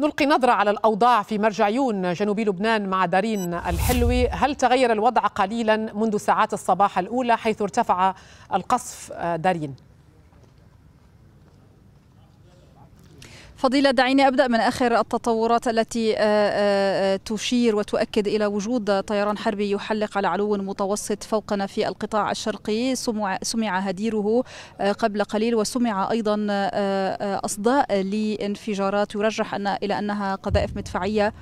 نلقي نظرة على الأوضاع في مرجعيون جنوب لبنان مع دارين الحلوي هل تغير الوضع قليلا منذ ساعات الصباح الأولى حيث ارتفع القصف آه، دارين؟ فضيلة دعيني أبدأ من آخر التطورات التي آه، آه، آه، تشير وتؤكد إلى وجود طيران حربي يحلق على علو متوسط فوقنا في القطاع الشرقي سمع هديره قبل قليل وسمع أيضا أصداء لانفجارات يرجح أن إلى أنها قذائف مدفعية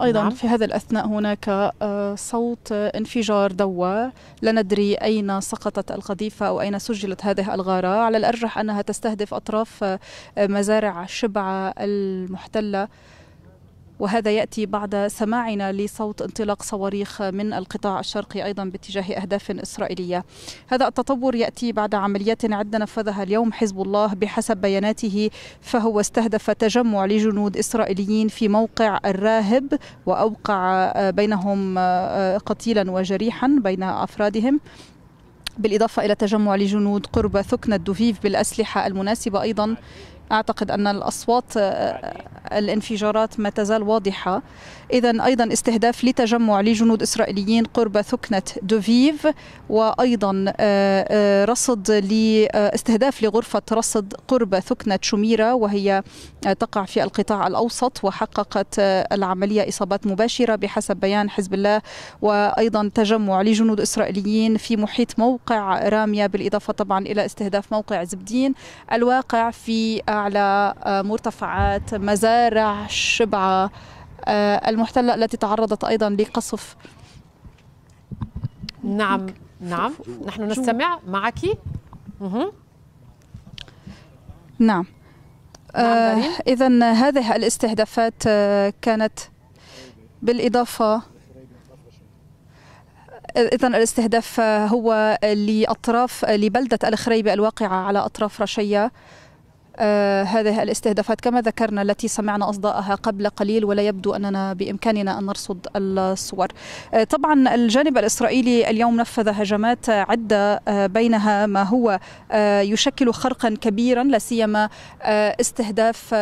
أيضا نعم. في هذا الأثناء هناك آه، صوت انفجار دوى لا ندري أين سقطت القذيفة أو أين سجلت هذه الغارة على الأرجح أنها تستهدف أطراف آه، مزارع شبعه المحتلة وهذا يأتي بعد سماعنا لصوت انطلاق صواريخ من القطاع الشرقي أيضا باتجاه أهداف إسرائيلية هذا التطور يأتي بعد عمليات عدة نفذها اليوم حزب الله بحسب بياناته فهو استهدف تجمع لجنود إسرائيليين في موقع الراهب وأوقع بينهم آه، قتيلا وجريحا بين أفرادهم بالإضافة إلى تجمع لجنود قرب ثكنة دوفيف بالأسلحة المناسبة أيضا أعتقد أن الأصوات آه، آه، الانفجارات ما تزال واضحة إذا أيضا استهداف لتجمع لجنود إسرائيليين قرب ثكنة دوفيف وأيضا آه، رصد لاستهداف لغرفة رصد قرب ثكنة شميرة وهي تقع في القطاع الأوسط وحققت العملية إصابات مباشرة بحسب بيان حزب الله وأيضا تجمع لجنود إسرائيليين في محيط موقع رامية بالإضافة طبعا إلى استهداف موقع زبدين الواقع في على آه، مرتفعات مزارع شبعة آه، المحتلة التي تعرضت أيضا لقصف نعم نعم نحن نستمع معك نعم, نعم، آه، إذا هذه الاستهدافات كانت بالإضافة إذا الاستهداف هو لأطراف لبلدة الخريبة الواقعة على أطراف رشية آه، هذه الاستهدافات كما ذكرنا التي سمعنا أصداءها قبل قليل ولا يبدو أننا بإمكاننا أن نرصد الصور آه، طبعا الجانب الإسرائيلي اليوم نفذ هجمات عدة آه، بينها ما هو يشكل خرقا كبيرا لاسيما استهداف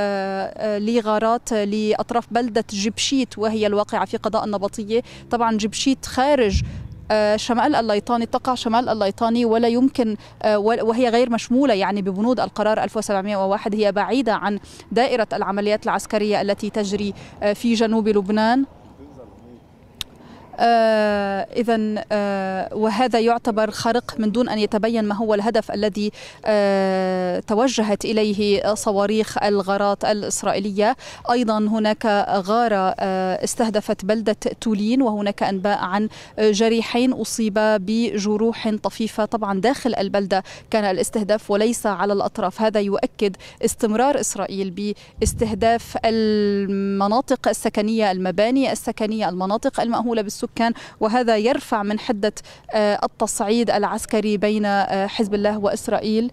لغارات لأطراف بلدة جبشيت وهي الواقعة في قضاء النبطية طبعا جبشيت خارج آه، شمال الليطاني تقع شمال الليطاني ولا يمكن آه، وهي غير مشمولة يعني ببنود القرار 1701 هي بعيدة عن دائرة العمليات العسكرية التي تجري آه، في جنوب لبنان آه، إذا آه، وهذا يعتبر خرق من دون أن يتبين ما هو الهدف الذي آه، توجهت إليه صواريخ الغارات الإسرائيلية أيضا هناك غارة استهدفت بلدة تولين وهناك أنباء عن جريحين أصيبا بجروح طفيفة طبعا داخل البلدة كان الاستهداف وليس على الأطراف هذا يؤكد استمرار إسرائيل باستهداف المناطق السكنية المباني السكنية المناطق المأهولة بالسكان السكان وهذا يرفع من حدة آه، التصعيد العسكري بين آه، حزب الله وإسرائيل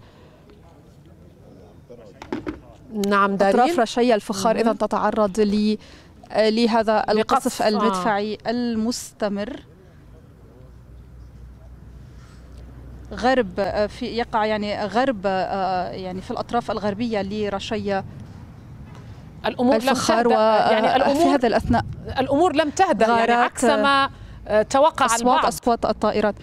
نعم دارين أطراف رشية الفخار إذا تتعرض لي آه، لهذا القصف المدفعي المستمر غرب في يقع يعني غرب يعني في الاطراف الغربيه لرشيه الامور لم تهدأ يعني الامور في هذا الاثناء الامور لم تهدأ يعني عكس ما آه، توقع أصوات البعض. أصوات الطائرات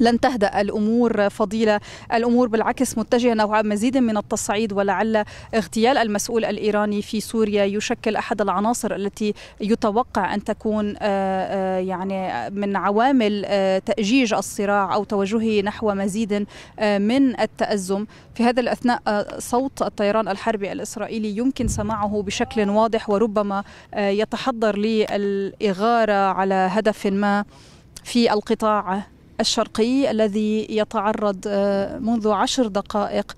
لن تهدأ الأمور فضيلة الأمور بالعكس متجهة نوعا مزيد من التصعيد ولعل اغتيال المسؤول الإيراني في سوريا يشكل أحد العناصر التي يتوقع أن تكون آه، آه، يعني من عوامل آه، تأجيج الصراع أو توجهه نحو مزيد من التأزم في هذا الأثناء صوت الطيران الحربي الإسرائيلي يمكن سماعه بشكل واضح وربما يتحضر للإغارة على هدف ما في القطاع الشرقي الذي يتعرض آه، منذ عشر دقائق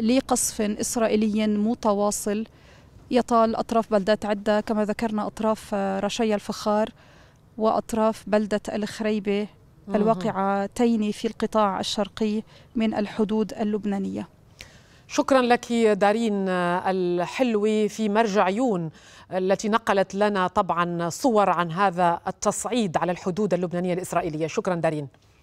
لقصف إسرائيلي متواصل يطال أطراف بلدات عدة كما ذكرنا أطراف آه، رشيا الفخار وأطراف بلدة الخريبة الواقعتين في القطاع الشرقي من الحدود اللبنانيه شكرا لك دارين آه، الحلوي في عيون التي نقلت لنا طبعا صور عن هذا التصعيد على الحدود اللبنانيه الاسرائيليه شكرا دارين